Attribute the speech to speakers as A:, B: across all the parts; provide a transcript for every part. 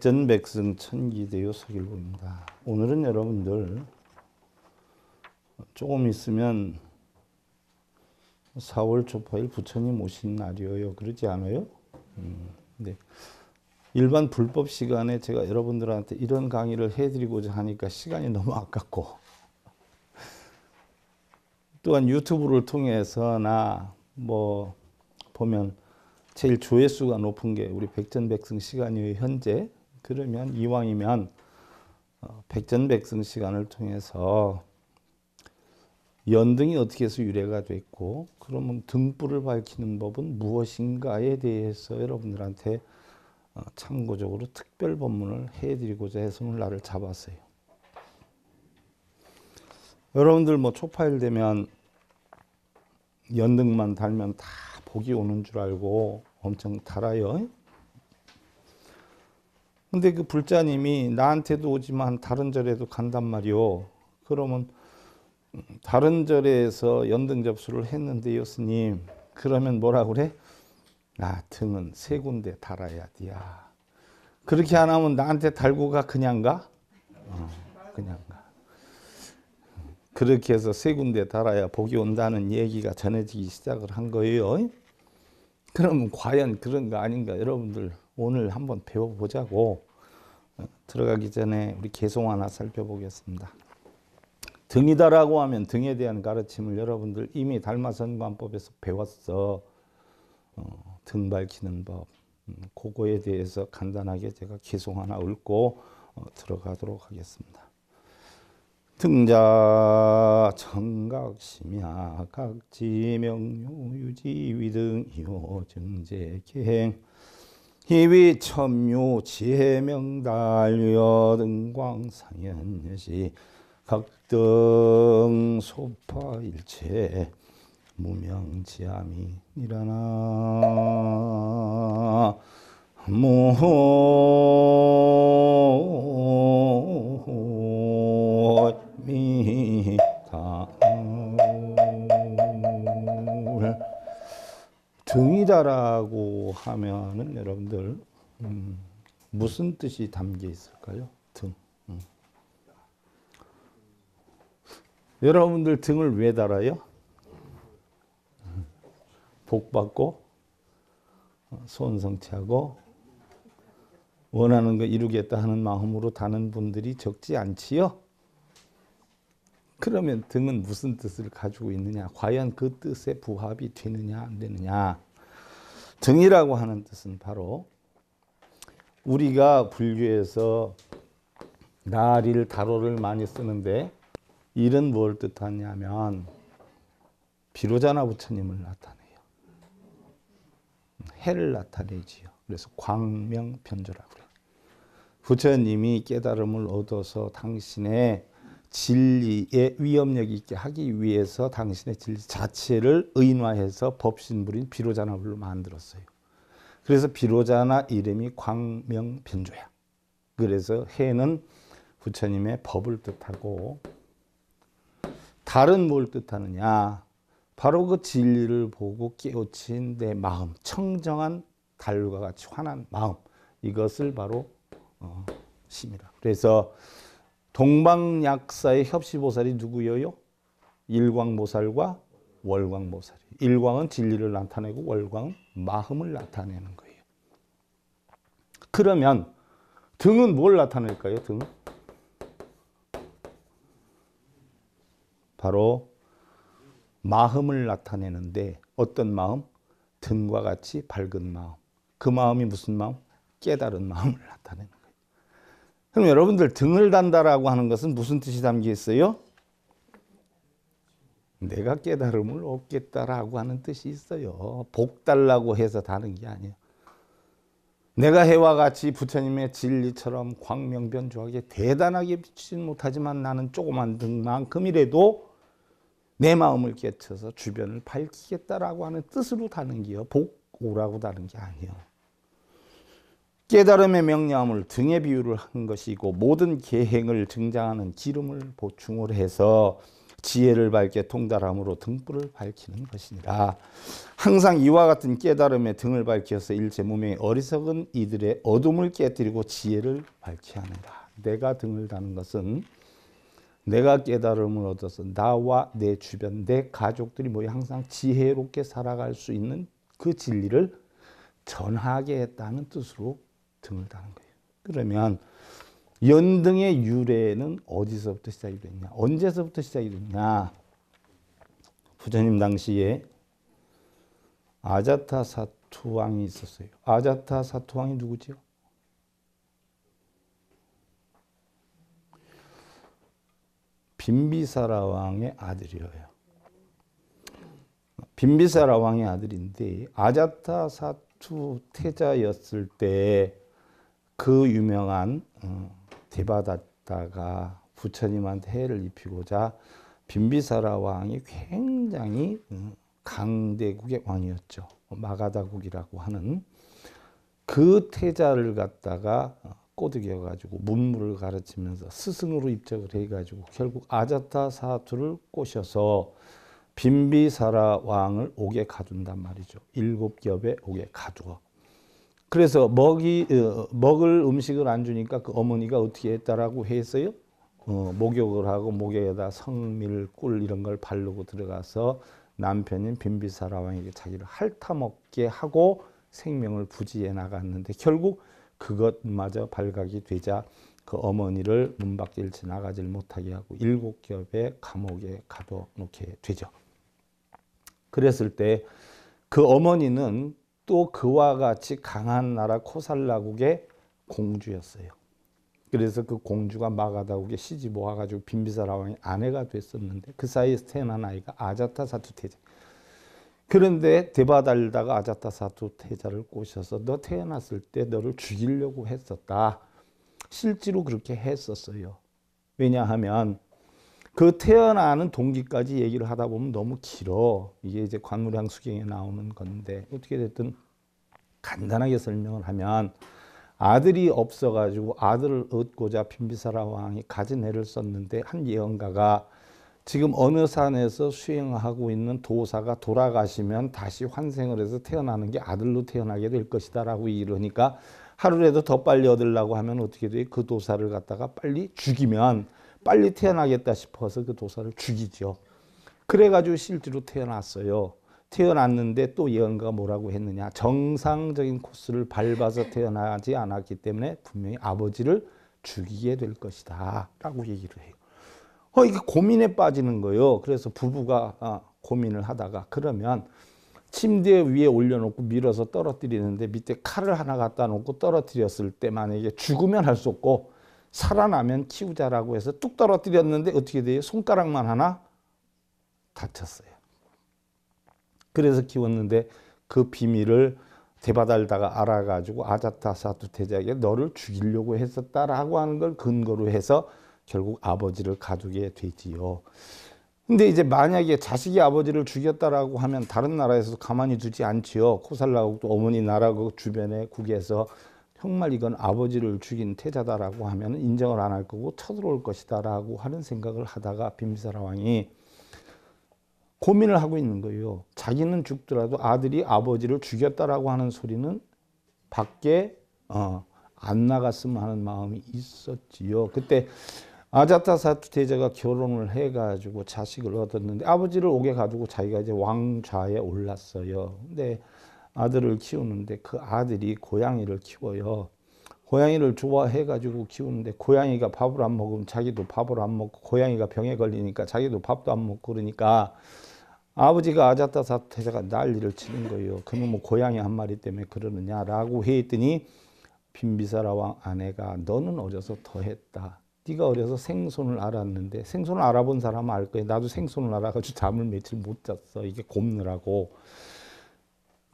A: 백전백승 천기대요 서길보입니다. 오늘은 여러분들 조금 있으면 4월 초파일 부처님 오신 날이에요. 그러지 않아요? 음, 네. 일반 불법 시간에 제가 여러분들한테 이런 강의를 해드리고자 하니까 시간이 너무 아깝고 또한 유튜브를 통해서나 뭐 보면 제일 조회수가 높은 게 우리 백전백승 시간이 현재 들으면 이왕이면 어, 백전백승 시간을 통해서 연등이 어떻게 해서 유래가 됐고 그러면 등불을 밝히는 법은 무엇인가에 대해서 여러분들한테 어, 참고적으로 특별 법문을 해드리고자 해서 오늘 날을 잡았어요. 여러분들 뭐 초파일 되면 연등만 달면 다 복이 오는 줄 알고 엄청 달아요. 근데 그 불자님이 나한테도 오지만 다른 절에도 간단 말이오. 그러면 다른 절에서 연등 접수를 했는데요, 스님. 그러면 뭐라 그래? 나 등은 세 군데 달아야 돼야. 그렇게 안 하면 나한테 달고 가 그냥 가? 어, 그냥 가. 그렇게 해서 세 군데 달아야 복이 온다는 얘기가 전해지기 시작을 한 거예요. 그럼 과연 그런 거 아닌가 여러분들 오늘 한번 배워보자고 어, 들어가기 전에 우리 개송 하나 살펴보겠습니다. 등이다라고 하면 등에 대한 가르침을 여러분들 이미 달마선관법에서 배웠어. 어, 등 밝히는 법. 음, 그거에 대해서 간단하게 제가 개송 하나 읽고 어, 들어가도록 하겠습니다. 등자 청각심야 각지명유유지위등이호 증재행 희위 천묘 지혜명달여 등광상현시 각등 소파일체 무명지함이 일어나 모 등이다라고 하면은 여러분들 음, 무슨 뜻이 담겨 있을까요? 등. 음. 여러분들 등을 왜 달아요? 복 받고 소원성취하고 원하는 거 이루겠다 하는 마음으로 다는 분들이 적지 않지요. 그러면 등은 무슨 뜻을 가지고 있느냐? 과연 그 뜻에 부합이 되느냐 안 되느냐? 등이라고 하는 뜻은 바로 우리가 불교에서 나릴 다로를 많이 쓰는데 일은 뭘 뜻하냐면 비로자나 부처님을 나타내요. 해를 나타내지요. 그래서 광명변조라고 그래요. 부처님이 깨달음을 얻어서 당신의 진리의 위협력 있게 하기 위해서 당신의 진리 자체를 의인화해서 법신부인 비로자나 불로 만들었어요. 그래서 비로자나 이름이 광명변조야. 그래서 해는 부처님의 법을 뜻하고 달은 뭘 뜻하느냐? 바로 그 진리를 보고 깨우친 내 마음, 청정한 달과 같이 환한 마음 이것을 바로 어, 심이라. 그래서 동방약사의 협시보살이 누구예요? 일광보살과 월광보살. 일광은 진리를 나타내고 월광은 마음을 나타내는 거예요. 그러면 등은 뭘 나타낼까요? 등 바로 마음을 나타내는데 어떤 마음? 등과 같이 밝은 마음. 그 마음이 무슨 마음? 깨달은 마음을 나타내는 그럼 여러분들 등을 단다라고 하는 것은 무슨 뜻이 담겨 있어요? 내가 깨달음을 얻겠다라고 하는 뜻이 있어요. 복 달라고 해서 다는 게 아니에요. 내가 해와 같이 부처님의 진리처럼 광명변조하게 대단하게 비치진 못하지만 나는 조그만 등만큼이라도 내 마음을 깨쳐서 주변을 밝히겠다라고 하는 뜻으로 다는 게요. 복 오라고 다는 게 아니에요. 깨달음의 명령함을 등에 비유를 한 것이고 모든 계행을 증장하는 기름을 보충을 해서 지혜를 밝게 통달함으로 등불을 밝히는 것이니라. 항상 이와 같은 깨달음의 등을 밝혀서 일체 무명의 어리석은 이들의 어둠을 깨뜨리고 지혜를 밝히 하느라. 내가 등을 다는 것은 내가 깨달음을 얻어서 나와 내 주변, 내 가족들이 뭐 항상 지혜롭게 살아갈 수 있는 그 진리를 전하게 했다는 뜻으로 등을 다는 거예요. 그러면 연등의 유래는 어디서부터 시작이 됐냐? 언제서부터 시작이 됐냐? 부처님 당시에 아자타 사투왕이 있었어요. 아자타 사투왕이 누구지 빈비사라 왕의 아들이에요. 빈비사라 왕의 아들인데 아자타 사투 태자였을 때그 유명한 어, 디바다다가 부처님한테 해를 입히고자 빈비사라 왕이 굉장히 어, 강대국의 왕이었죠. 마가다국이라고 하는 그 태자를 갖다가 어, 꼬드겨가지고 문물을 가르치면서 스승으로 입적을 해가지고 결국 아자타 사투를 꼬셔서 빈비사라 왕을 옥에 가둔단 말이죠. 일곱 겹에 옥에 가두어. 그래서 먹이 어, 먹을 음식을 안 주니까 그 어머니가 어떻게 했다라고 했어요? 어, 목욕을 하고 목욕에다 성밀 꿀 이런 걸 바르고 들어가서 남편인 빈비사라 왕에게 자기를 핥아먹게 하고 생명을 부지해 나갔는데 결국 그것마저 발각이 되자 그 어머니를 문 밖에 일치 나가질 못하게 하고 일곱 겹의 감옥에 가둬놓게 되죠. 그랬을 때 그 어머니는 또 그와 같이 강한 나라 코살라국의 공주였어요. 그래서 그 공주가 마가다국에 시집 모아가지고 빈비사라 왕의 아내가 됐었는데 그 사이에 태어난 아이가 아자타사투 태자. 그런데 대바달다가 아자타사투 태자를 꼬셔서 너 태어났을 때 너를 죽이려고 했었다. 실제로 그렇게 했었어요. 왜냐하면 그 태어나는 동기까지 얘기를 하다 보면 너무 길어. 이게 이제 관무량 수경에 나오는 건데 어떻게 됐든 간단하게 설명을 하면 아들이 없어가지고 아들을 얻고자 빈비사라 왕이 가진 해를 썼는데 한 예언가가 지금 어느 산에서 수행하고 있는 도사가 돌아가시면 다시 환생을 해서 태어나는 게 아들로 태어나게 될 것이다 라고 이러니까 하루라도 더 빨리 얻으려고 하면 어떻게 돼? 그 도사를 갖다가 빨리 죽이면 빨리 태어나겠다 싶어서 그 도사를 죽이죠. 그래가지고 실제로 태어났어요. 태어났는데 또 예언가가 뭐라고 했느냐. 정상적인 코스를 밟아서 태어나지 않았기 때문에 분명히 아버지를 죽이게 될 것이다. 라고 얘기를 해요. 어, 이게 고민에 빠지는 거예요. 그래서 부부가 어, 고민을 하다가 그러면 침대 위에 올려놓고 밀어서 떨어뜨리는데 밑에 칼을 하나 갖다 놓고 떨어뜨렸을 때 만약에 죽으면 할 수 없고 살아나면 키우자라고 해서 뚝 떨어뜨렸는데 어떻게 돼요? 손가락만 하나 다쳤어요. 그래서 키웠는데 그 비밀을 대바달다가 알아가지고 아자타사투 태자에게 너를 죽이려고 했었다라고 하는 걸 근거로 해서 결국 아버지를 가두게 되지요. 근데 이제 만약에 자식이 아버지를 죽였다라고 하면 다른 나라에서도 가만히 두지 않지요. 코살라국도 어머니 나라그 주변에 국에서 정말 이건 아버지를 죽인 태자다라고 하면 인정을 안 할 거고 쳐들어올 것이다라고 하는 생각을 하다가 빔비사라 왕이 고민을 하고 있는 거예요. 자기는 죽더라도 아들이 아버지를 죽였다라고 하는 소리는 밖에 어, 안 나갔으면 하는 마음이 있었지요. 그때 아자타사투 대제가 결혼을 해가지고 자식을 얻었는데 아버지를 옥에 가두고 자기가 이제 왕좌에 올랐어요. 근데 아들을 키우는데 그 아들이 고양이를 키워요. 고양이를 좋아해 가지고 키우는데 고양이가 밥을 안 먹으면 자기도 밥을 안 먹고 고양이가 병에 걸리니까 자기도 밥도 안 먹고 그러니까 아버지가 아자타사 태자가 난리를 치는 거예요. 그놈의 고양이 한 마리 때문에 그러느냐라고 회했더니 빈비사라 왕 아내가 너는 어려서 더했다. 네가 어려서 생손을 알았는데 생손을 알아본 사람은 알 거야. 나도 생손을 알아가지고 잠을 며칠 못 잤어. 이게 곱느라고.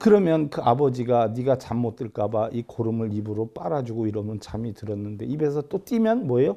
A: 그러면 그 아버지가 네가 잠 못 들까 봐 이 고름을 입으로 빨아주고 이러면 잠이 들었는데 입에서 또 뛰면 뭐예요?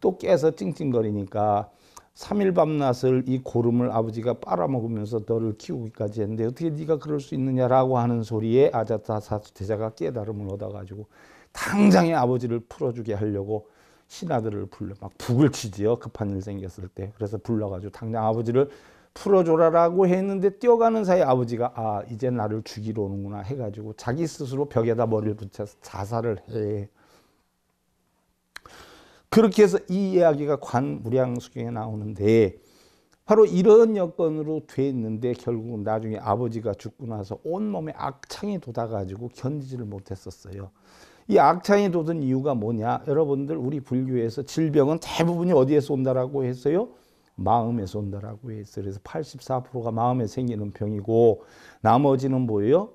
A: 또 깨서 찡찡거리니까 3일 밤낮을 이 고름을 아버지가 빨아먹으면서 너를 키우기까지 했는데 어떻게 네가 그럴 수 있느냐라고 하는 소리에 아자타사스 대자가 깨달음을 얻어가지고 당장에 아버지를 풀어주게 하려고 신하들을 불러 막 북을 치지요 급한 일 생겼을 때 그래서 불러가지고 당장 아버지를 풀어줘라라고 했는데 뛰어가는 사이 아버지가 아 이제 나를 죽이러 오는구나 해가지고 자기 스스로 벽에다 머리를 붙여서 자살을 해. 그렇게 해서 이 이야기가 관무량수경에 나오는데 바로 이런 여건으로 돼 있는데 결국 나중에 아버지가 죽고 나서 온몸에 악창이 돋아가지고 견디지를 못했었어요. 이 악창이 돋은 이유가 뭐냐? 여러분들 우리 불교에서 질병은 대부분이 어디에서 온다라고 했어요? 마음에서 온다라고 했어요. 그래서 84%가 마음에 생기는 병이고 나머지는 뭐예요?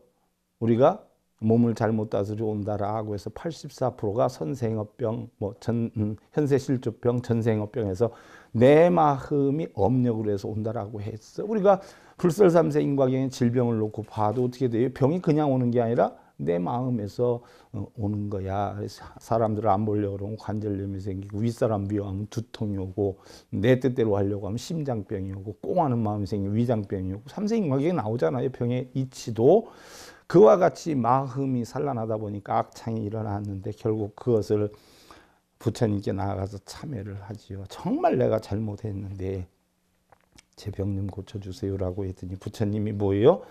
A: 우리가 몸을 잘못 다스려 온다라고 해서 84%가 선생어병, 뭐 전, 음, 현세실조병, 전생어병에서 내 마음이 업력으로 해서 온다라고 했어. 우리가 불설삼세 인과경의 질병을 놓고 봐도 어떻게 돼요? 병이 그냥 오는 게 아니라 내 마음에서 어, 오는 거야. 사람들안 보려고 그면 관절염이 생기고 윗사람 미워하면 두통이 오고 내 뜻대로 하려고 하면 심장병이 오고 꽁하는 마음이 생기고 위장병이 오고 삼생이이 나오잖아요. 병의 이치도 그와 같이 마음이 산란하다 보니까 악창이 일어났는데 결국 그것을 부처님께 나아가서 참회를 하지요. 정말 내가 잘못했는데 제병좀 고쳐주세요라고 했더니 부처님이 뭐예요?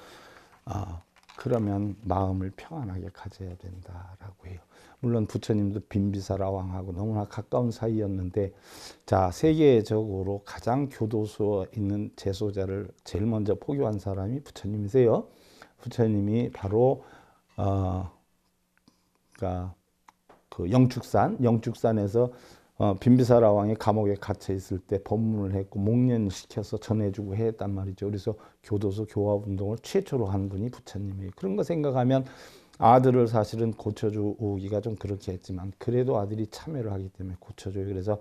A: 아, 그러면 마음을 평안하게 가져야 된다라고 해요. 물론 부처님도 빈비사라 왕하고 너무나 가까운 사이였는데 자 세계적으로 가장 교도소에 있는 제소자를 제일 먼저 포교한 사람이 부처님이세요. 부처님이 바로 어, 그러니까 그 영축산 영축산에서 어, 빈비사라 왕이 감옥에 갇혀 있을 때 법문을 했고 목련시켜서 전해주고 했단 말이죠. 그래서 교도소 교화 운동을 최초로 한 분이 부처님이 에요 그런 거 생각하면 아들을 사실은 고쳐주기가 좀 그렇게 했지만 그래도 아들이 참여를 하기 때문에 고쳐줘요. 그래서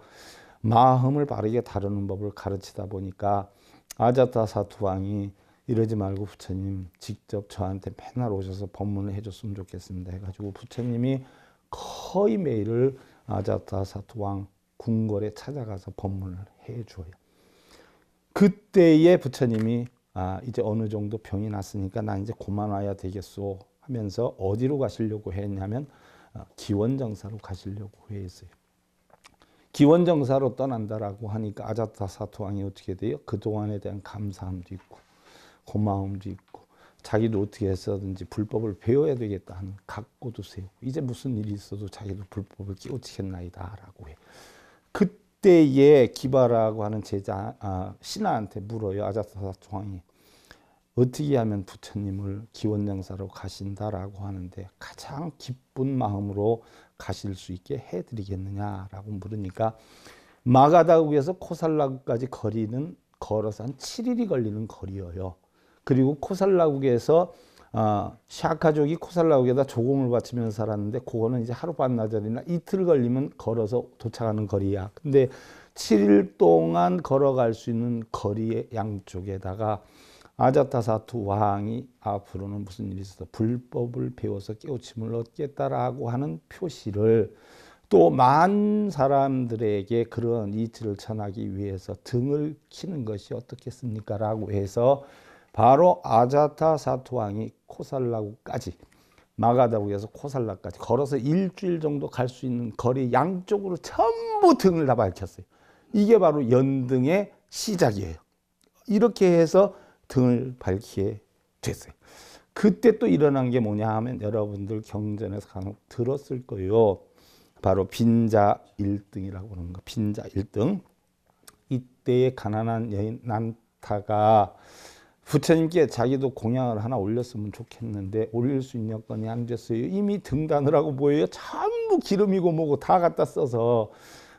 A: 마음을 바르게 다루는 법을 가르치다 보니까 아자타사투 왕이 이러지 말고 부처님 직접 저한테 맨날 오셔서 법문을 해줬으면 좋겠습니다 해가지고 부처님이 거의 매일을 아자타사토왕 궁궐에 찾아가서 법문을 해줘요. 그때에 부처님이 아 이제 어느 정도 병이 났으니까 난 이제 고만 와야 되겠소 하면서 어디로 가시려고 했냐면 아, 기원정사로 가시려고 했어요. 기원정사로 떠난다라고 하니까 아자타사토 왕이 어떻게 돼요? 그동안에 대한 감사함도 있고 고마움도 있고 자기도 어떻게 해서든지 불법을 배워야 되겠다 하는 각오도 세우고 이제 무슨 일이 있어도 자기도 불법을 끼우치겠나이다 라고 해. 그때에 기바라고 하는 제자 아, 신하한테 물어요. 아자타사 왕이 어떻게 하면 부처님을 기원장사로 가신다라고 하는데 가장 기쁜 마음으로 가실 수 있게 해드리겠느냐라고 물으니까 마가다국에서 코살라구까지 거리는 걸어서 한 7일이 걸리는 거리여요. 그리고 코살라국에서 어, 샤카족이 코살라국에다 조공을 바치면서 살았는데 그거는 이제 하루 반나절이나 이틀 걸리면 걸어서 도착하는 거리야. 근데 7일 동안 걸어갈 수 있는 거리의 양쪽에다가 아자타사투 왕이 앞으로는 무슨 일이 있어서 불법을 배워서 깨우침을 얻겠다라고 하는 표시를 또만 사람들에게 그런 이치를 전하기 위해서 등을 키는 것이 어떻겠습니까라고 해서 바로 아자타 사토왕이 코살라구까지 마가다국에서 코살라까지 걸어서 일주일 정도 갈 수 있는 거리 양쪽으로 전부 등을 다 밝혔어요. 이게 바로 연등의 시작이에요. 이렇게 해서 등을 밝히게 됐어요. 그때 또 일어난 게 뭐냐 하면 여러분들 경전에서 간혹 들었을 거예요. 바로 빈자 1등이라고 하는 거. 빈자 1등. 이때의 가난한 여인 난타가 부처님께 자기도 공양을 하나 올렸으면 좋겠는데 올릴 수 있는 여건이 안 됐어요. 이미 등단을하고 뭐예요 전부 기름이고 뭐고 다 갖다 써서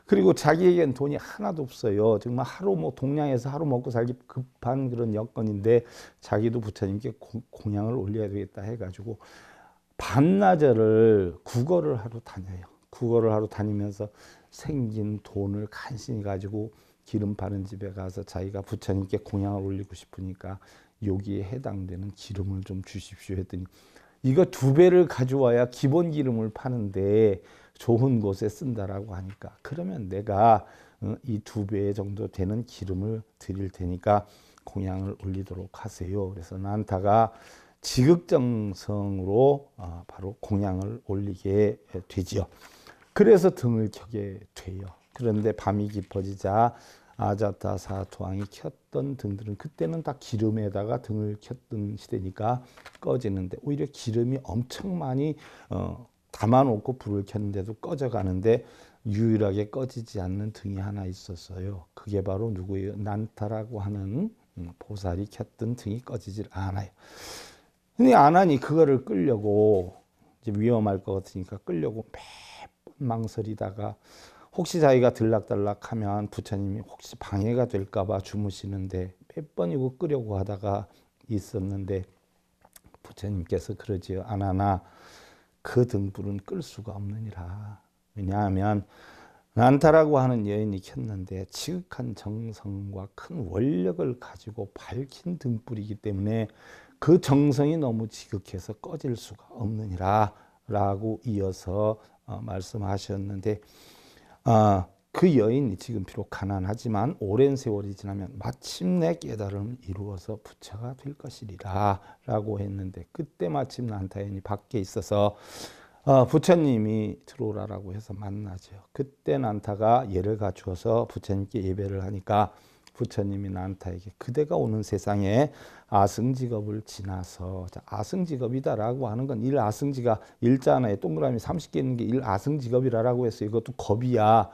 A: 그리고 자기에겐 돈이 하나도 없어요. 정말 하루 뭐 동양에서 하루 먹고 살기 급한 그런 여건인데 자기도 부처님께 고, 공양을 올려야 되겠다 해가지고 반나절을 국어를 하루 다녀요. 국어를 하루 다니면서 생긴 돈을 간신히 가지고 기름 파는 집에 가서 자기가 부처님께 공양을 올리고 싶으니까 여기에 해당되는 기름을 좀 주십시오 했더니 이거 두 배를 가져와야 기본 기름을 파는데 좋은 곳에 쓴다라고 하니까 그러면 내가 어, 이두 배 정도 되는 기름을 드릴 테니까 공양을 올리도록 하세요. 그래서 난타가 지극정성으로 어, 바로 공양을 올리게 되지요. 그래서 등을 켜게 돼요. 그런데 밤이 깊어지자 아자타사 토왕이 켰던 등들은 그때는 다 기름에다가 등을 켰던 시대니까 꺼지는데 오히려 기름이 엄청 많이 어, 담아놓고 불을 켰는데도 꺼져가는데 유일하게 꺼지지 않는 등이 하나 있었어요. 그게 바로 누구의 난타라고 하는 음, 보살이 켰던 등이 꺼지질 않아요. 근데 안 하니 그거를 끌려고 이제 위험할 것 같으니까 끌려고 매번 망설이다가 혹시 자기가 들락달락하면 부처님이 혹시 방해가 될까봐 주무시는데 몇 번이고 끄려고 하다가 있었는데 부처님께서 그러지 않아나 그 등불은 끌 수가 없느니라. 왜냐하면 난타라고 하는 여인이 켰는데 지극한 정성과 큰 원력을 가지고 밝힌 등불이기 때문에 그 정성이 너무 지극해서 꺼질 수가 없느니라 라고 이어서 어, 말씀하셨는데 아, 그 여인이 지금 비록 가난하지만 오랜 세월이 지나면 마침내 깨달음을 이루어서 부처가 될 것이리라 라고 했는데 그때 마침 난타연이 밖에 있어서 어, 부처님이 들어오라라고 해서 만나죠. 그때 난타가 예를 갖추어서 부처님께 예배를 하니까 부처님이 난타에게 그대가 오는 세상에 아승직업을 지나서 아승직업이다라고 하는 건 일 아승지가 일자 하나에 동그라미 30개 있는 게 일 아승직업이라고 했어요. 이것도 겁이야.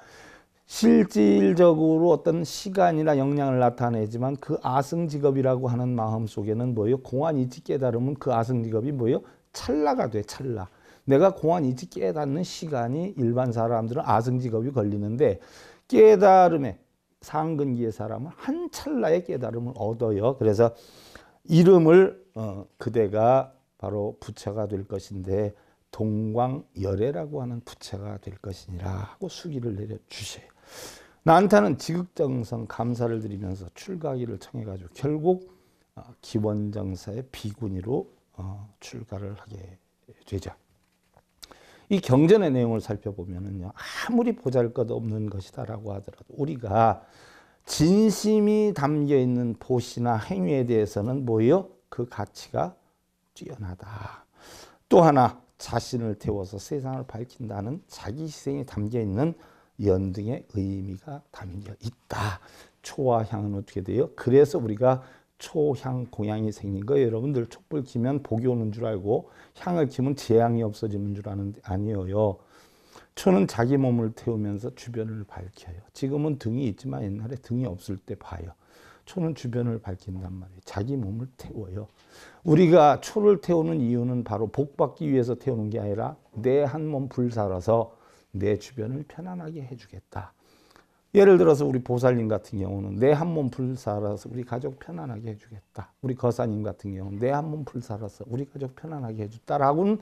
A: 실질적으로 어떤 시간이나 역량을 나타내지만 그 아승직업이라고 하는 마음 속에는 뭐예요? 공안 이치 깨달으면 그 아승직업이 뭐예요? 찰나가 돼 찰나. 내가 공안 이치 깨닫는 시간이 일반 사람들은 아승직업이 걸리는데 깨달음에 상근기의 사람은 한 찰나의 깨달음을 얻어요. 그래서 이름을 어, 그대가 바로 부처가 될 것인데 동광열애라고 하는 부처가 될 것이니라 하고 수기를 내려주세요. 난타는 지극정성 감사를 드리면서 출가기를 청해가지고 결국 어, 기원정사의 비군이로 어, 출가를 하게 되죠. 이 경전의 내용을 살펴보면요 아무리 보잘 것 없는 것이다라고 하더라도 우리가 진심이 담겨 있는 보시나 행위에 대해서는 뭐요? 그 가치가 뛰어나다. 또 하나, 자신을 태워서 세상을 밝힌다는 자기 희생이 담겨 있는 연등의 의미가 담겨 있다. 초와 향은 어떻게 돼요? 그래서 우리가 초향 공양이 생긴 거 여러분들 촛불 키면 복이 오는 줄 알고 향을 키면 재앙이 없어지는 줄 아는 아니에요. 초는 자기 몸을 태우면서 주변을 밝혀요. 지금은 등이 있지만 옛날에 등이 없을 때 봐요. 초는 주변을 밝힌단 말이에요. 자기 몸을 태워요. 우리가 초를 태우는 이유는 바로 복 받기 위해서 태우는 게 아니라 내 한 몸 불살아서 내 주변을 편안하게 해주겠다. 예를 들어서 우리 보살님 같은 경우는 내 한 몸 불살아서 우리 가족 편안하게 해주겠다. 우리 거사님 같은 경우는 내 한 몸 불살아서 우리 가족 편안하게 해줬다라고는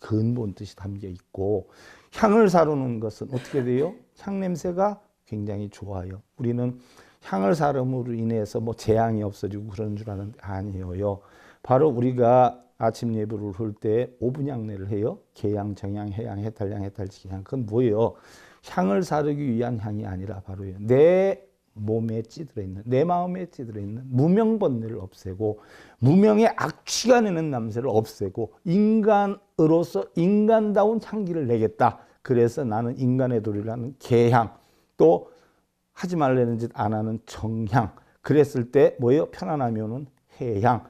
A: 근본 뜻이 담겨 있고 향을 사르는 것은 어떻게 돼요? 향 냄새가 굉장히 좋아요. 우리는 향을 사름으로 인해서 뭐 재앙이 없어지고 그런 줄 아는데 아니에요. 바로 우리가 아침 예불을 할때 오분양례를 해요. 개양, 정양, 해양, 해탈양, 해탈지양. 그건 뭐예요? 향을 사르기 위한 향이 아니라 바로 내 몸에 찌들어 있는 내 마음에 찌들어 있는 무명 번뇌를 없애고 무명의 악취가 내는 냄새를 없애고 인간으로서 인간다운 향기를 내겠다. 그래서 나는 인간의 도리라는 개향 또 하지 말라는 짓 안 하는 정향 그랬을 때 뭐예요? 편안함이 오는 해향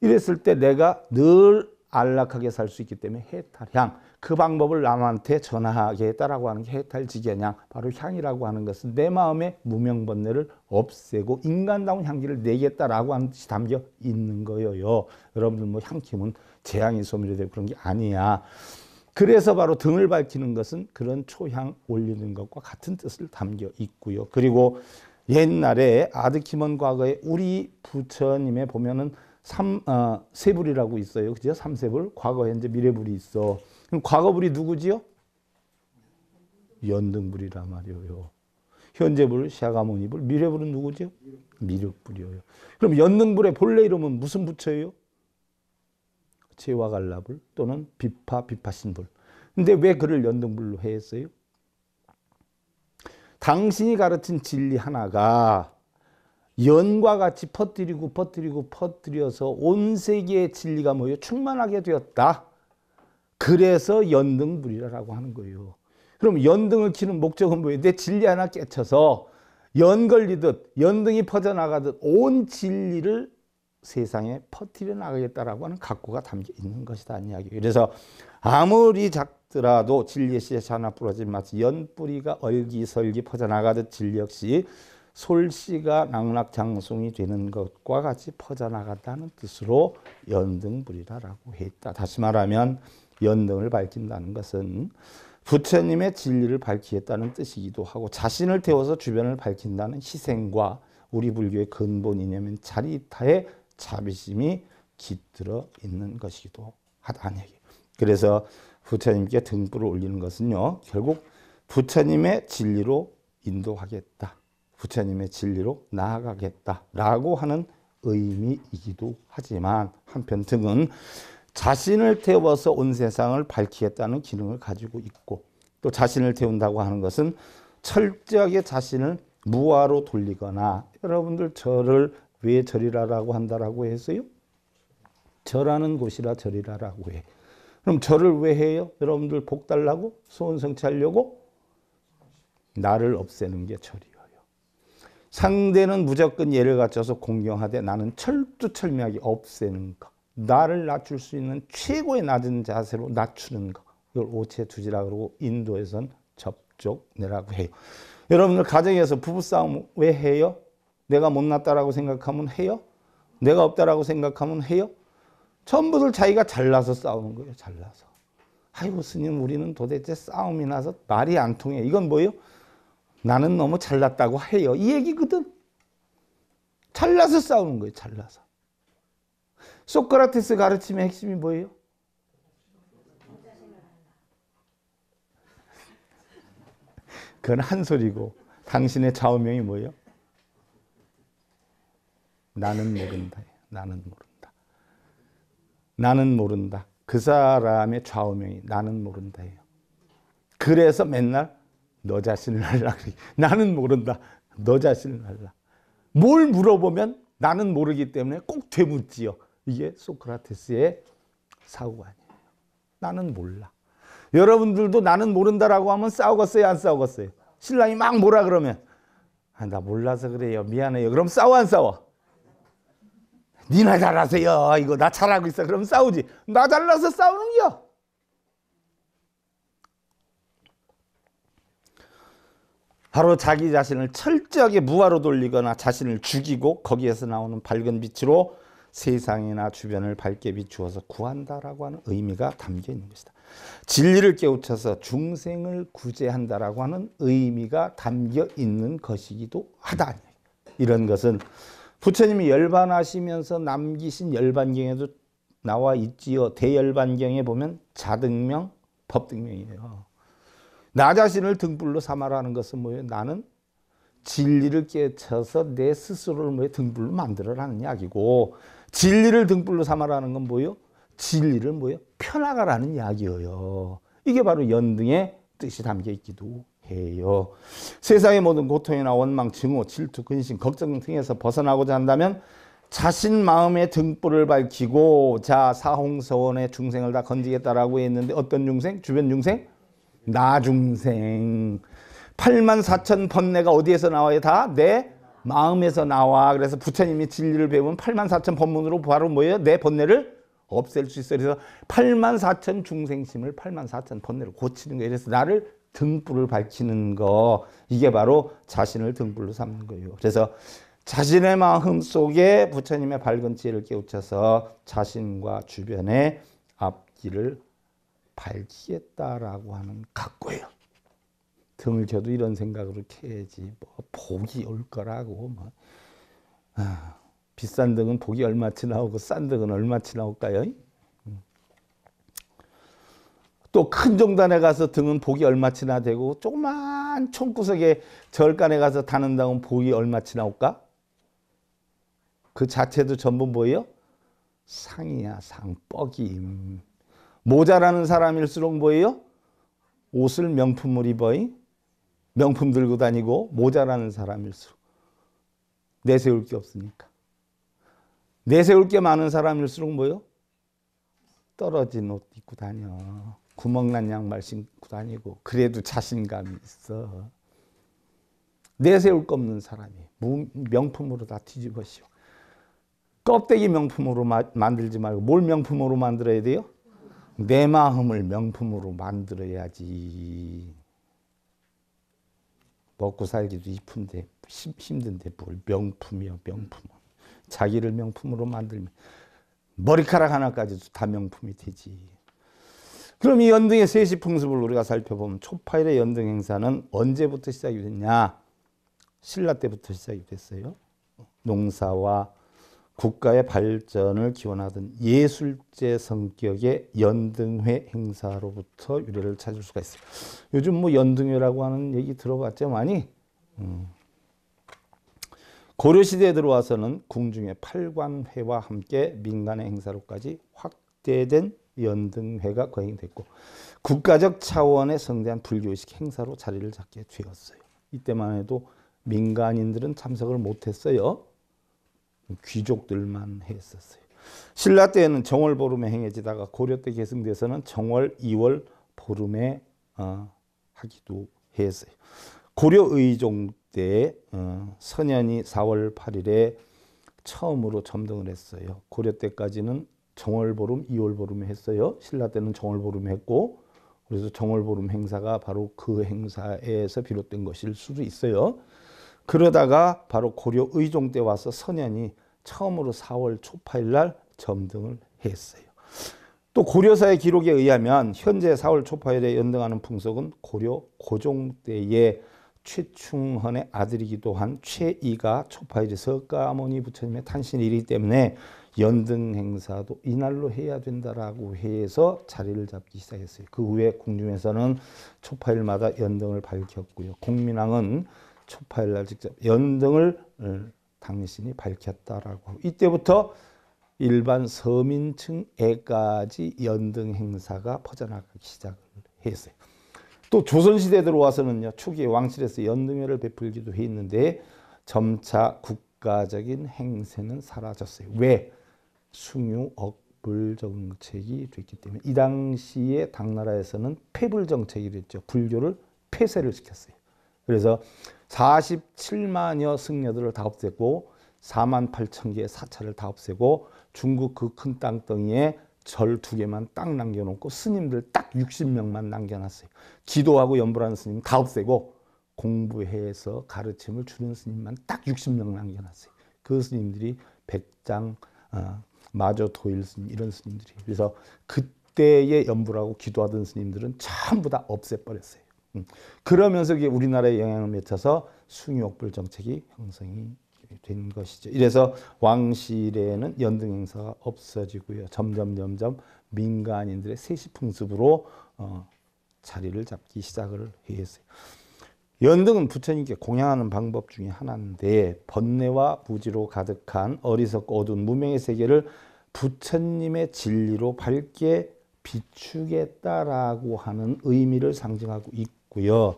A: 이랬을 때 내가 늘 안락하게 살 수 있기 때문에 해탈향 그 방법을 남한테 전하게했다라고 하는 게 해탈지게냥 바로 향이라고 하는 것은 내 마음의 무명번뇌를 없애고 인간다운 향기를 내겠다라고 하는 뜻이 담겨 있는 거예요. 여러분들 뭐향기은 재앙이 소멸되고 그런 게 아니야. 그래서 바로 등을 밝히는 것은 그런 초향 올리는 것과 같은 뜻을 담겨 있고요. 그리고 옛날에 아드키먼 과거에 우리 부처님의 보면은 삼, 어, 세불이라고 있어요. 그죠? 삼세불, 과거, 현재, 미래불이 있어. 그럼 과거불이 누구지요? 연등불이란 말이에요. 현재불, 샤가모니불, 미래불은 누구지요? 미륵불이에요. 그럼 연등불의 본래 이름은 무슨 부처예요? 제와갈라불 또는 비파, 비파신불. 근데 왜 그를 연등불로 했어요? 당신이 가르친 진리 하나가 연과 같이 퍼뜨리고 퍼뜨리고 퍼뜨려서 온 세계의 진리가 모여 충만하게 되었다. 그래서 연등불이라고 하는 거예요. 그럼 연등을 키는 목적은 뭐예요? 내 진리 하나 깨쳐서 연 걸리듯 연등이 퍼져나가듯 온 진리를 세상에 퍼뜨려 나가겠다라고 하는 각고가 담겨 있는 것이다 이야기. 그래서 아무리 작더라도 진리의 씨앗 하나 부러진 마치 연뿌리가 얼기설기 퍼져나가듯 진리 역시 솔씨가 낙락장송이 되는 것과 같이 퍼져나갔다는 뜻으로 연등불이라고 했다. 다시 말하면 연등을 밝힌다는 것은 부처님의 진리를 밝히겠다는 뜻이기도 하고 자신을 태워서 주변을 밝힌다는 희생과 우리 불교의 근본 이념인 자리타의 자비심이 깃들어 있는 것이기도 하다는 얘기. 그래서 부처님께 등불을 올리는 것은요. 결국 부처님의 진리로 인도하겠다. 부처님의 진리로 나아가겠다라고 하는 의미이기도 하지만 한편 등은 자신을 태워서 온 세상을 밝히겠다는 기능을 가지고 있고 또 자신을 태운다고 하는 것은 철저하게 자신을 무화로 돌리거나 여러분들 저를 왜 절이라라고 한다라고 했어요? 절하는 곳이라 절이라라고 해. 그럼 절을 왜 해요? 여러분들 복 달라고? 소원 성취하려고? 나를 없애는 게 절이에요. 상대는 무조건 예를 갖춰서 공경하되 나는 철두철미하게 없애는 것. 나를 낮출 수 있는 최고의 낮은 자세로 낮추는 거. 이걸 오체투지라 그러고 인도에선 접촉내라고 해요. 여러분들 가정에서 부부싸움 왜 해요? 내가 못났다라고 생각하면 해요? 내가 없다라고 생각하면 해요? 전부들 자기가 잘나서 싸우는 거예요. 잘나서. 아이고 스님 우리는 도대체 싸움이 나서 말이 안 통해. 이건 뭐예요? 나는 너무 잘났다고 해요. 이 얘기거든. 잘나서 싸우는 거예요. 잘나서. 소크라테스 가르침의 핵심이 뭐예요? 그건 한 소리고 당신의 좌우명이 뭐예요? 나는 모른다. 나는 모른다. 나는 모른다. 그 사람의 좌우명이 나는 모른다예요. 그래서 맨날 너 자신을 알라. 나는 모른다. 너 자신을 알라. 뭘 물어보면 나는 모르기 때문에 꼭 되묻지요. 이게 소크라테스의 사고가 아니에요. 나는 몰라. 여러분들도 나는 모른다라고 하면 싸우겠어요? 안 싸우겠어요? 신랑이 막 뭐라 그러면 아, 나 몰라서 그래요. 미안해요. 그럼 싸워 안 싸워? 니나 잘하세요. 이거 나 잘하고 있어. 그럼 싸우지. 나 잘나서 싸우는 거 바로 자기 자신을 철저하게 무화로 돌리거나 자신을 죽이고 거기에서 나오는 밝은 빛으로 세상이나 주변을 밝게 비추어서 구한다라고 하는 의미가 담겨 있는 것이다. 진리를 깨우쳐서 중생을 구제한다라고 하는 의미가 담겨 있는 것이기도 하다. 이런 것은 부처님이 열반하시면서 남기신 열반경에도 나와 있지요. 대열반경에 보면 자등명, 법등명이에요. 나 자신을 등불로 삼아라는 것은 뭐예요? 나는 진리를 깨쳐서 내 스스로를 뭐 등불로 만들어라는 이야기고 진리를 등불로 삼아라는 건 뭐요? 진리를 뭐요? 펴나가라는 이야기예요. 이게 바로 연등의 뜻이 담겨 있기도 해요. 세상의 모든 고통이나 원망, 증오, 질투, 근심, 걱정 등에서 벗어나고자 한다면 자신 마음의 등불을 밝히고 자 사홍서원의 중생을 다 건지겠다라고 했는데 어떤 중생? 주변 중생? 나 중생. 8만 4천 번뇌가 어디에서 나와요? 다내 마음에서 나와 그래서 부처님이 진리를 배우면 8만 4천 법문으로 바로 뭐예요? 내 번뇌를 없앨 수 있어. 그래서 8만 4천 중생심을 8만 4천 번뇌를 고치는 거예요. 그래서 나를 등불을 밝히는 거 이게 바로 자신을 등불로 삼는 거예요. 그래서 자신의 마음 속에 부처님의 밝은 지혜를 깨우쳐서 자신과 주변의 앞길을 밝히겠다라고 하는 각고예요. 등을 켜도 이런 생각으로 캐지 뭐 복이 올 거라고 뭐 아, 비싼 등은 복이 얼마치 나오고 싼 등은 얼마치 나올까요? 음. 또큰 종단에 가서 등은 복이 얼마치나 되고 조그만 총구석에 절간에 가서 타는 다음 복이 얼마치 나올까? 그 자체도 전부 뭐예요? 상이야 상뻑임 모자라는 사람일수록 뭐예요? 옷을 명품을 입어요 명품 들고 다니고 모자라는 사람일수록 내세울 게 없으니까. 내세울 게 많은 사람일수록 뭐요? 떨어진 옷 입고 다녀. 구멍난 양말 신고 다니고 그래도 자신감이 있어. 내세울 거 없는 사람이 명품으로 다 뒤집어씌워. 껍데기 명품으로 마, 만들지 말고 뭘 명품으로 만들어야 돼요? 내 마음을 명품으로 만들어야지. 먹고 살기도 이쁜데 힘든데 뭘명품이요 명품 자기를 명품으로 만들면 머리카락 하나까지도 다 명품이 되지 그럼 이 연등의 세시풍습을 우리가 살펴보면 초파일의 연등 행사는 언제부터 시작이 됐냐 신라 때부터 시작이 됐어요 농사와 국가의 발전을 기원하던 예술제 성격의 연등회 행사로부터 유래를 찾을 수가 있어요. 요즘 뭐 연등회라고 하는 얘기 들어봤죠 많이? 음. 고려시대에 들어와서는 궁중의 팔관회와 함께 민간의 행사로까지 확대된 연등회가 거행됐고 국가적 차원의 성대한 불교식 행사로 자리를 잡게 되었어요. 이때만 해도 민간인들은 참석을 못했어요. 귀족들만 했었어요. 신라 때에는 정월 보름에 행해지다가 고려 때 계승돼서는 정월, 2월 보름에 어, 하기도 했어요. 고려 의종 때 어, 선현이 4월 8일에 처음으로 점등을 했어요. 고려 때까지는 정월 보름, 2월 보름에 했어요. 신라 때는 정월 보름에 했고 그래서 정월 보름 행사가 바로 그 행사에서 비롯된 것일 수도 있어요. 그러다가 바로 고려 의종 때 와서 선현이 처음으로 4월 초파일 날 점등을 했어요. 또 고려사의 기록에 의하면 현재 4월 초파일에 연등하는 풍속은 고려 고종 때의 최충헌의 아들이기도 한 최이가 초파일이 석가모니 부처님의 탄신일이기 때문에 연등 행사도 이날로 해야 된다라고 해서 자리를 잡기 시작했어요. 그 후에 궁중에서는 초파일마다 연등을 밝혔고요. 공민왕은 초파일 날 직접 연등을 어, 당신이 밝혔다라고. 이때부터 일반 서민층에까지 연등 행사가 퍼져나가기 시작을 했어요. 또 조선시대 들어와서는요. 초기 왕실에서 연등회를 베풀기도 했는데 점차 국가적인 행세는 사라졌어요. 왜? 숭유억 불정책이 됐기 때문에 이 당시에 당나라에서는 폐불정책이 됐죠. 불교를 폐쇄를 시켰어요. 그래서 47만여 승려들을 다없애고 4만 8천 개의 사찰을 다 없애고 중국 그 큰 땅덩이에 절 두 개만 딱 남겨놓고 스님들 딱 60명만 남겨놨어요. 기도하고 연불하는 스님 다 없애고 공부해서 가르침을 주는 스님만 딱 60명 남겨놨어요. 그 스님들이 백장, 어, 마저 도일 스님 이런 스님들이 그래서 그때의 연불하고 기도하던 스님들은 전부 다 없애버렸어요. 음. 그러면서 이게 우리나라에 영향을 미쳐서 숭옥불 정책이 형성이 된 것이죠. 이래서 왕실에는 연등 행사가 없어지고요. 점점 점점 민간인들의 세시 풍습으로 어, 자리를 잡기 시작을 했어요. 연등은 부처님께 공양하는 방법 중에 하나인데 번뇌와 무지로 가득한 어리석고 어두운 무명의 세계를 부처님의 진리로 밝게 비추겠다라고 하는 의미를 상징하고 있고 고요.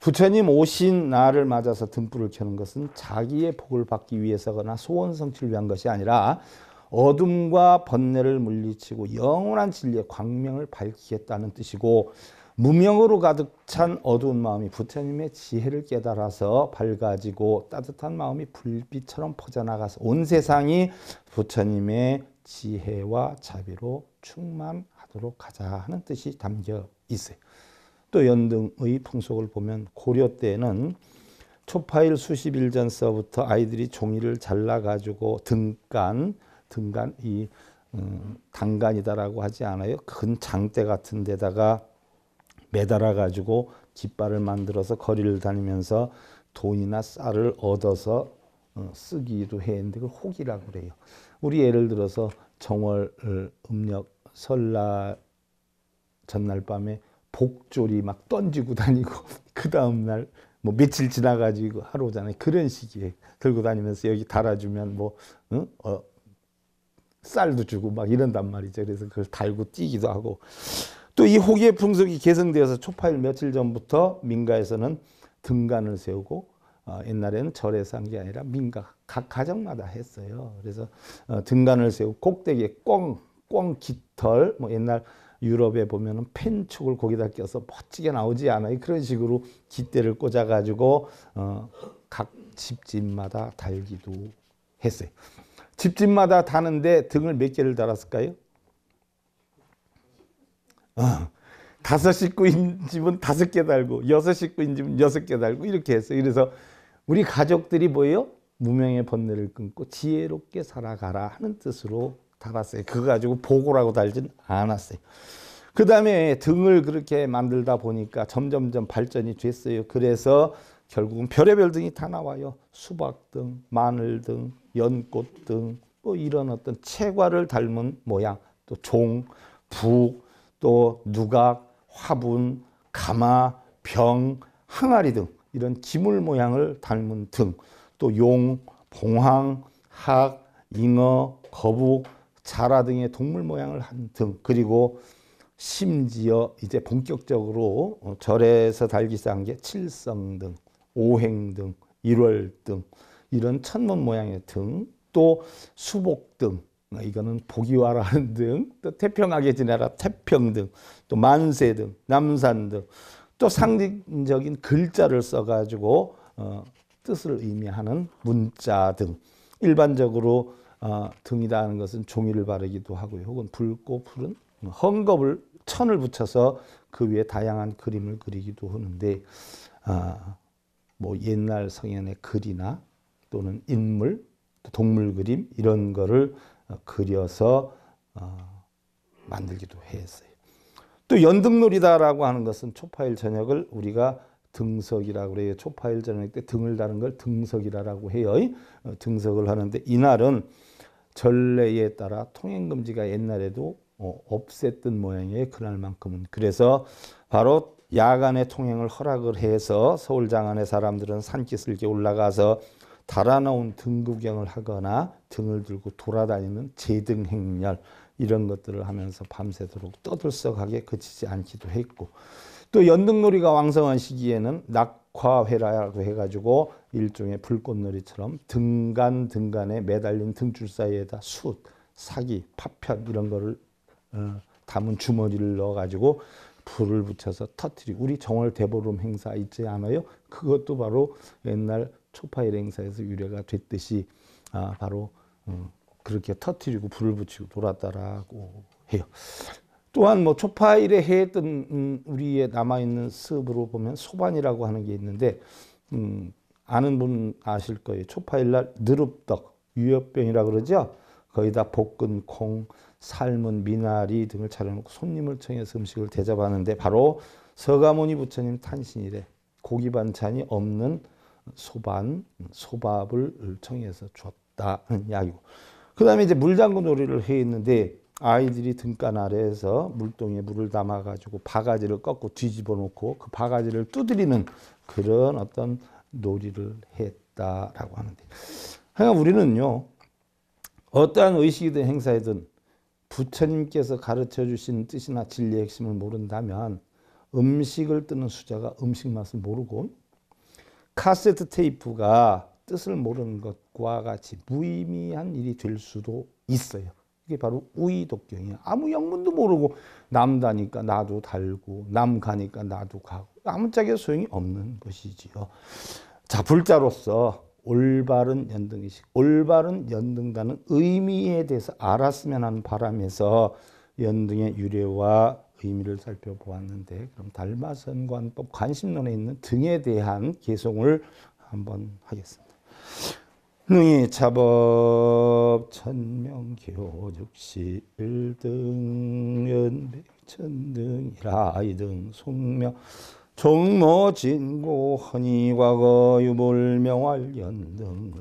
A: 부처님 오신 날을 맞아서 등불을 켜는 것은 자기의 복을 받기 위해서거나 소원 성취를 위한 것이 아니라 어둠과 번뇌를 물리치고 영원한 진리의 광명을 밝히겠다는 뜻이고 무명으로 가득 찬 어두운 마음이 부처님의 지혜를 깨달아서 밝아지고 따뜻한 마음이 불빛처럼 퍼져나가서 온 세상이 부처님의 지혜와 자비로 충만하도록 하자 하는 뜻이 담겨 있어요. 학도 연등의 풍속을 보면 고려 때는 초파일 수십 일 전서부터 아이들이 종이를 잘라 가지고 등간 등간 이 음, 단간이다라고 하지 않아요. 큰 장대 같은 데다가 매달아 가지고 깃발을 만들어서 거리를 다니면서 돈이나 쌀을 얻어서 어, 쓰기도 했는데 그걸 혹이라고 그래요. 우리 예를 들어서 정월 어, 음력 설날 전날 밤에 복조리 막 던지고 다니고 그 다음날 뭐 며칠 지나가지고 하루 오잖아요. 그런 식이에 들고 다니면서 여기 달아주면 뭐 응? 어, 쌀도 주고 막 이런단 말이죠. 그래서 그걸 달고 뛰기도 하고 또 이 호기의 풍속이 개성되어서 초파일 며칠 전부터 민가에서는 등간을 세우고 어, 옛날에는 절에서 한게 아니라 민가 각 가정마다 했어요. 그래서 어, 등간을 세우고 꼭대기에 꽁꽁 깃털 뭐 옛날 유럽에 보면은 펜촉을 거기다 껴서 멋지게 나오지 않아요. 그런 식으로 깃대를 꽂아가지고 어, 각 집집마다 달기도 했어요. 집집마다 다는데 등을 몇 개를 달았을까요? 어, 다섯 식구인 집은 다섯 개 달고 여섯 식구인 집은 여섯 개 달고 이렇게 했어요. 그래서 우리 가족들이 뭐예요? 무명의 번뇌를 끊고 지혜롭게 살아가라 하는 뜻으로 달았어요. 그거 가지고 보고라고 달진 않았어요. 그 다음에 등을 그렇게 만들다 보니까 점점점 발전이 됐어요. 그래서 결국은 별의별 등이 다 나와요. 수박등, 마늘등, 연꽃등, 뭐 이런 어떤 채과를 닮은 모양, 또 종, 북, 또 누각, 화분, 가마, 병, 항아리 등 이런 기물 모양을 닮은 등, 또 용, 봉황, 학, 잉어, 거북, 자라 등의 동물 모양을 한 등 그리고 심지어 이제 본격적으로 어, 절에서 달기 시작한 게 칠성 등, 오행 등, 일월 등 이런 천문 모양의 등 또 수복 등 아, 이거는 보기와라는 등, 또 태평하게 지내라 태평 등, 또 만세 등, 남산 등, 또 상징적인 글자를 써가지고 어, 뜻을 의미하는 문자 등 일반적으로 어, 아, 등이다 하는 것은 종이를 바르기도 하고요. 혹은 붉고 푸른 헝겊을 천을 붙여서 그 위에 다양한 그림을 그리기도 하는데 어, 뭐 옛날 성현의 글이나 또는 인물, 동물 그림 이런 거를 그려서 어, 만들기도 했어요. 또 연등놀이다라고 하는 것은 초파일 저녁을 우리가 등석이라고 그래요. 초파일 전쟁 때 등을 다는 걸 등석이라고 해요. 어, 등석을 하는데 이날은 전례에 따라 통행금지가 옛날에도 어, 없앴던 모양이에요. 그날만큼은. 그래서 바로 야간에 통행을 허락을 해서 서울 장안의 사람들은 산기슭에 올라가서 달아놓은 등 구경을 하거나 등을 들고 돌아다니는 제등 행렬 이런 것들을 하면서 밤새도록 떠들썩하게 그치지 않기도 했고 또 연등놀이가 왕성한 시기에는 낙화회라고 해가지고 일종의 불꽃놀이처럼 등간 등간에 매달린 등줄 사이에다 숯, 사기, 파편 이런 거를 어, 담은 주머니를 넣어가지고 불을 붙여서 터트리 우리 정월 대보름 행사 있지 않아요? 그것도 바로 옛날 초파일 행사에서 유래가 됐듯이 아, 바로 어, 그렇게 터트리고 불을 붙이고 돌았다라고 해요. 또한 뭐 초파 일에 해했던 음, 우리의 남아 있는 습으로 보면 소반이라고 하는 게 있는데 음, 아는 분 아실 거예요. 초파일 날 느릅떡, 유엽병이라 그러죠. 거의다 볶은 콩, 삶은 미나리 등을 차려놓고 손님을 청해서 음식을 대접하는데 바로 서가모니 부처님 탄신일에 고기 반찬이 없는 소반, 소밥을 청해서 줬다는 이야기고 그 다음에 이제 물장군요리를해 있는데 아이들이 등간 아래에서 물동이에 물을 담아가지고 바가지를 꺾고 뒤집어 놓고 그 바가지를 두드리는 그런 어떤 놀이를 했다라고 하는데. 그러니 우리는요, 어떠한 의식이든 행사이든 부처님께서 가르쳐 주신 뜻이나 진리의 핵심을 모른다면 음식을 뜨는 수자가 음식 맛을 모르고 카세트 테이프가 뜻을 모르는 것과 같이 무의미한 일이 될 수도 있어요. 이게 바로 우이독경이야. 아무 영문도 모르고 남 다니까 나도 달고 남 가니까 나도 가고 아무짝에 소용이 없는 것이지요. 자, 불자로서 올바른 연등의식, 올바른 연등단은 의미에 대해서 알았으면 하는 바람에서 연등의 유래와 의미를 살펴보았는데 그럼 달마선관법 관심론에 있는 등에 대한 개송을 한번 하겠습니다. 능이 차법 천명교육시 일등 연백천등이라 이등 송명 종모진고 허니과거 유불명활연등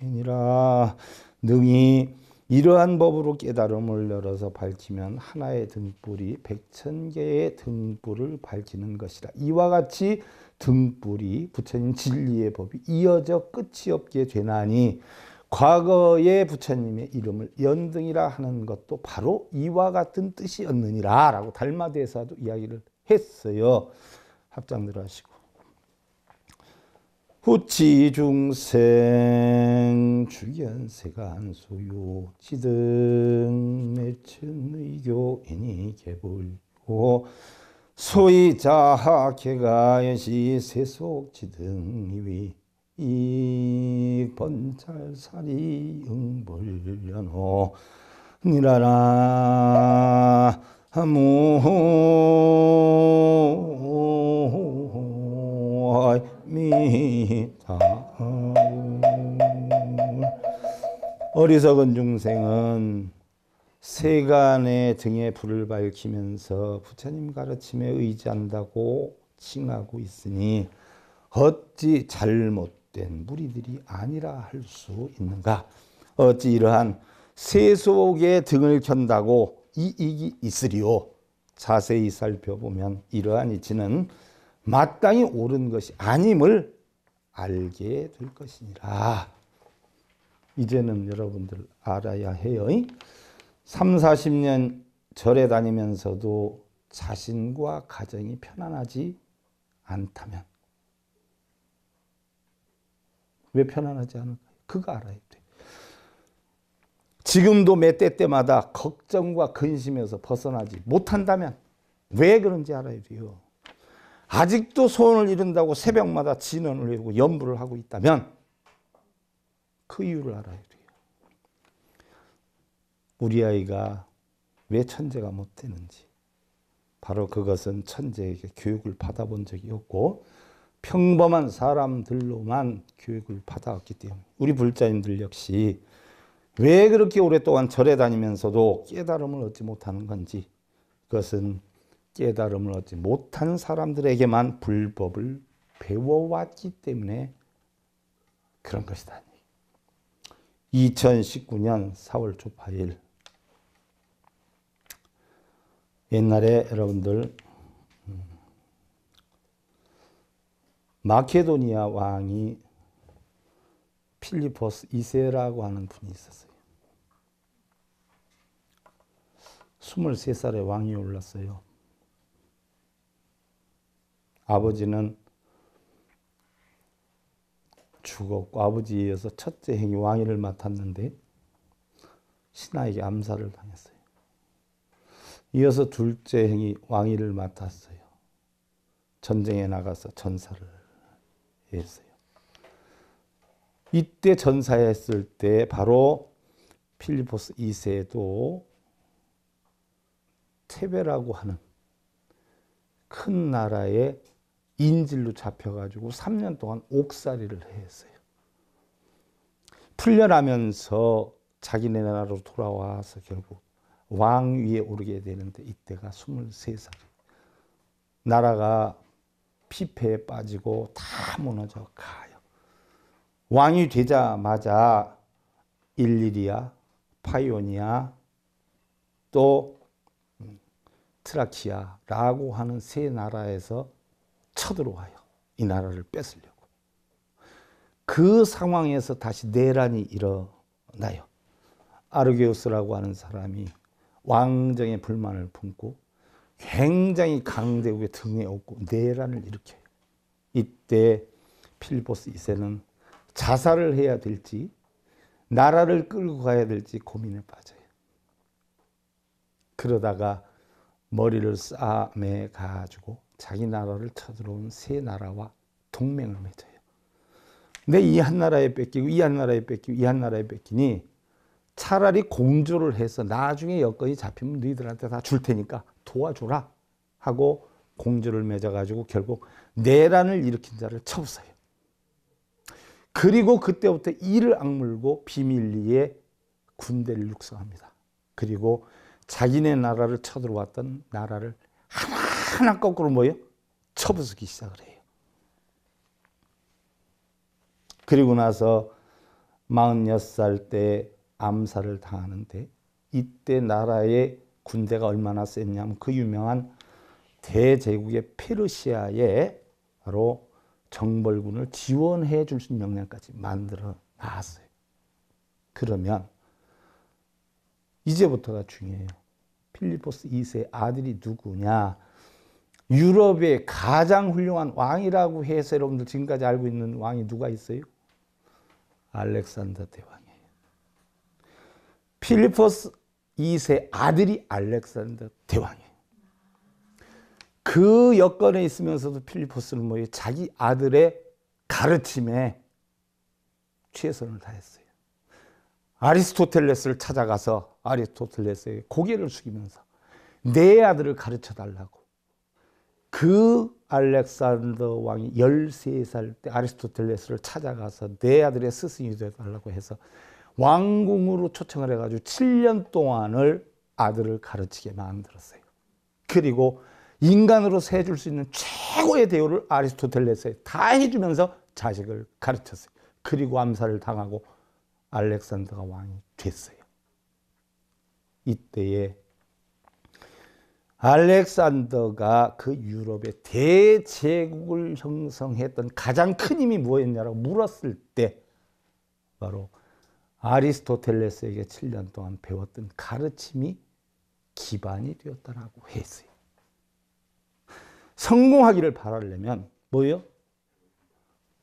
A: 영예시이니라 능이 이러한 법으로 깨달음을 열어서 밝히면 하나의 등불이 백천 개의 등불을 밝히는 것이라 이와 같이 등불이 부처님 진리의 법이 이어져 끝이 없게 되나니 과거의 부처님의 이름을 연등이라 하는 것도 바로 이와 같은 뜻이었느니라 라고 달마대사도 이야기를 했어요. 합장들 하시고 후치 중생 주견세간 소요 지등 매춘의교인이 개불고 소위자하 개가여시 세속지등위 이번찰살이 응불연호 니라라 무미다 어리석은 중생은 세간의 등에 불을 밝히면서 부처님 가르침에 의지한다고 칭하고 있으니 어찌 잘못된 무리들이 아니라 할 수 있는가? 어찌 이러한 세속의 등을 견다고 이익이 있으리오? 자세히 살펴보면 이러한 이치는 마땅히 옳은 것이 아님을 알게 될 것이니라. 이제는 여러분들 알아야 해요. 3, 40년 절에 다니면서도 자신과 가정이 편안하지 않다면 왜 편안하지 않을까요? 그거 알아야 돼. 지금도 몇대 때마다 걱정과 근심에서 벗어나지 못한다면 왜 그런지 알아야 돼요. 아직도 소원을 이룬다고 새벽마다 진언을 외우고 연부를 하고 있다면 그 이유를 알아야 돼요. 우리 아이가 왜 천재가 못 되는지. 바로 그것은 천재에게 교육을 받아본 적이 없고 평범한 사람들로만 교육을 받아왔기 때문에 우리 불자인들 역시 왜 그렇게 오랫동안 절에 다니면서도 깨달음을 얻지 못하는 건지 그것은 깨달음을 얻지 못한 사람들에게만 불법을 배워왔기 때문에 그런 것이다. 2019년 4월 초파일 옛날에 여러분들 음, 마케도니아 왕이 필리포스 2세라고 하는 분이 있었어요. 23살에 왕이 올랐어요. 아버지는 죽었고 아버지에 이어서 첫째 행이 왕위를 맡았는데 신하에게 암살을 당했어요. 이어서 둘째 행이 왕위를 맡았어요. 전쟁에 나가서 전사를 했어요. 이때 전사했을 때 바로 필리포스 2세도 테베라고 하는 큰 나라의 인질로 잡혀가지고 3년 동안 옥살이를 했어요. 풀려나면서 자기네 나라로 돌아와서 결국 왕 위에 오르게 되는데 이때가 23살. 나라가 피폐에 빠지고 다 무너져 가요. 왕이 되자마자 일리리아, 파이오니아, 또 음, 트라키아라고 하는 세 나라에서 쳐들어와요. 이 나라를 뺏으려고. 그 상황에서 다시 내란이 일어나요. 아르게우스라고 하는 사람이 왕정의 불만을 품고 굉장히 강대국의 등에 업고 내란을 일으켜요. 이때 필보스 2세는 자살을 해야 될지 나라를 끌고 가야 될지 고민에 빠져요. 그러다가 머리를 싸매 가지고 자기 나라를 쳐들어온 세 나라와 동맹을 맺어요. 내 이 한 나라에 뺏기고 이 한 나라에 뺏기고 이 한 나라에 뺏기니 차라리 공조를 해서 나중에 여건이 잡히면 너희들한테 다 줄 테니까 도와줘라 하고 공조를 맺어가지고 결국 내란을 일으킨 자를 쳐부숴요. 그리고 그때부터 이를 악물고 비밀리에 군대를 육성합니다. 그리고 자기네 나라를 쳐들어왔던 나라를 하나하나 거꾸로 뭐예요? 쳐부수기 시작을 해요. 그리고 나서 46살 때 암살을 당하는데 이때 나라의 군대가 얼마나 셌냐면 그 유명한 대제국의 페르시아에 바로 정벌군을 지원해 줄 수 있는 명령까지 만들어 놨어요. 그러면 이제부터가 중요해요. 필리포스 2세 아들이 누구냐? 유럽의 가장 훌륭한 왕이라고 해서 여러분들 지금까지 알고 있는 왕이 누가 있어요? 알렉산더 대왕. 필리포스 2세 아들이 알렉산더 대왕이에요. 그 여건에 있으면서도 필리포스는 뭐 자기 아들의 가르침에 최선을 다했어요. 아리스토텔레스를 찾아가서 아리스토텔레스의 고개를 숙이면서 내 아들을 가르쳐 달라고 그 알렉산더 왕이 13살 때 아리스토텔레스를 찾아가서 내 아들의 스승이 되달라고 해서 왕궁으로 초청을 해가지고 7년 동안을 아들을 가르치게 만들었어요. 그리고 인간으로서 줄수 있는 최고의 대우를 아리스토텔레스에 다 해주면서 자식을 가르쳤어요. 그리고 암살을 당하고 알렉산더가 왕이 됐어요. 이때에 알렉산더가 그 유럽의 대제국을 형성했던 가장 큰 힘이 무엇이냐고 물었을 때 바로 아리스토텔레스에게 7년 동안 배웠던 가르침이 기반이 되었다라고 했어요. 성공하기를 바라려면 뭐요?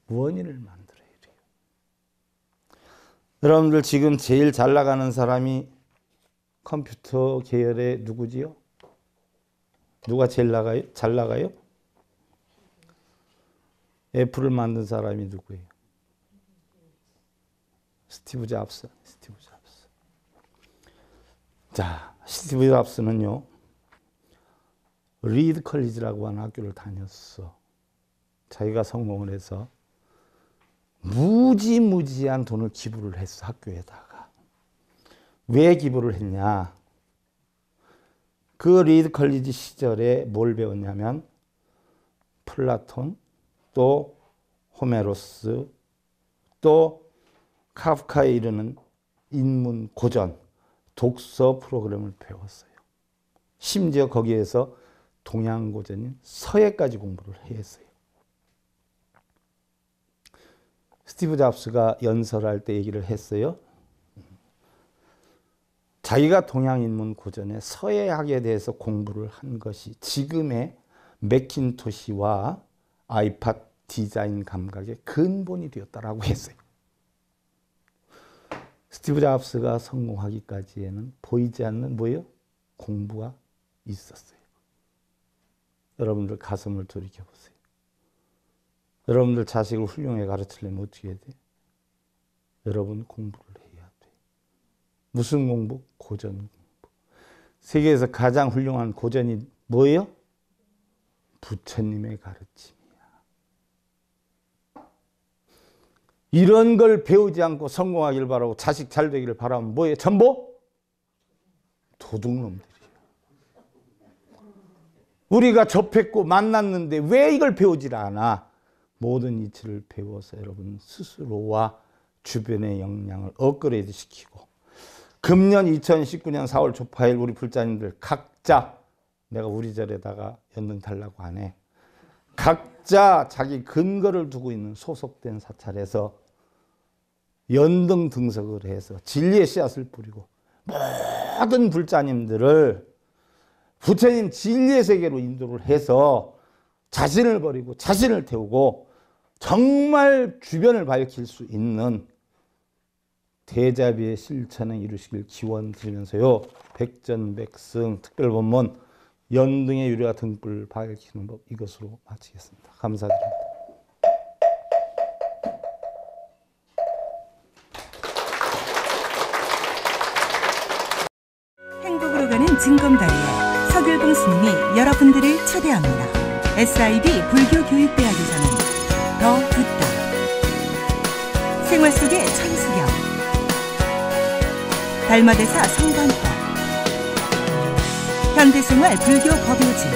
A: 원인을 만들어야 돼요. 여러분들 지금 제일 잘 나가는 사람이 컴퓨터 계열의 누구지요? 누가 제일 나가요? 잘 나가요? 애플을 만든 사람이 누구예요? 스티브 잡스, 스티브 잡스. 자, 스티브 잡스는요. 리드 컬리지라고 하는 학교를 다녔어. 자기가 성공을 해서 무지무지한 돈을 기부를 했어, 학교에다가. 왜 기부를 했냐? 그 리드 컬리지 시절에 뭘 배웠냐면 플라톤, 또 호메로스, 또 카프카에 이르는 인문 고전 독서 프로그램을 배웠어요. 심지어 거기에서 동양 고전인 서예까지 공부를 했어요. 스티브 잡스가 연설할 때 얘기를 했어요. 자기가 동양 인문 고전의 서예학에 대해서 공부를 한 것이 지금의 맥킨토시와 아이팟 디자인 감각의 근본이 되었다라고 했어요. 스티브 잡스가 성공하기까지에는 보이지 않는 뭐예요? 공부가 있었어요. 여러분들 가슴을 돌이켜보세요. 여러분들 자식을 훌륭하게 가르치려면 어떻게 해야 돼? 여러분 공부를 해야 돼. 무슨 공부? 고전 공부. 세계에서 가장 훌륭한 고전이 뭐예요? 부처님의 가르침. 이런 걸 배우지 않고 성공하길 바라고 자식 잘 되기를 바라면 뭐예요? 전부? 도둑놈들이에요. 우리가 접했고 만났는데 왜 이걸 배우질 않아? 모든 이치를 배워서 여러분 스스로와 주변의 영향을 업그레이드 시키고 금년 2019년 4월 조파일 우리 불자님들 각자 내가 우리 절에다가 연등 달라고 안 해. 각자 자기 근거를 두고 있는 소속된 사찰에서 연등 등석을 해서 진리의 씨앗을 뿌리고 모든 불자님들을 부처님 진리의 세계로 인도를 해서 자신을 버리고 자신을 태우고 정말 주변을 밝힐 수 있는 대자비의 실천을 이루시길 기원 드리면서요. 백전백승 특별본문 연등의 유리와 등불 밝히는 법 이것으로 마치겠습니다. 감사드립니다. 증검다리에 서글봉 스님이 여러분들을 초대합니다. SIB 불교교육대학에서는 더 듣다. 생활 속의 천수경. 달마대사 성관법. 현대생활 불교 법요지.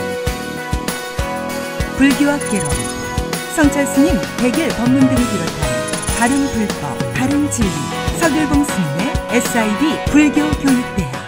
A: 불교학 개론. 성찰 스님 백일 법문 등을 비롯한 다른 불법, 다른 진리. 서글봉 스님의 SIB 불교교육대학.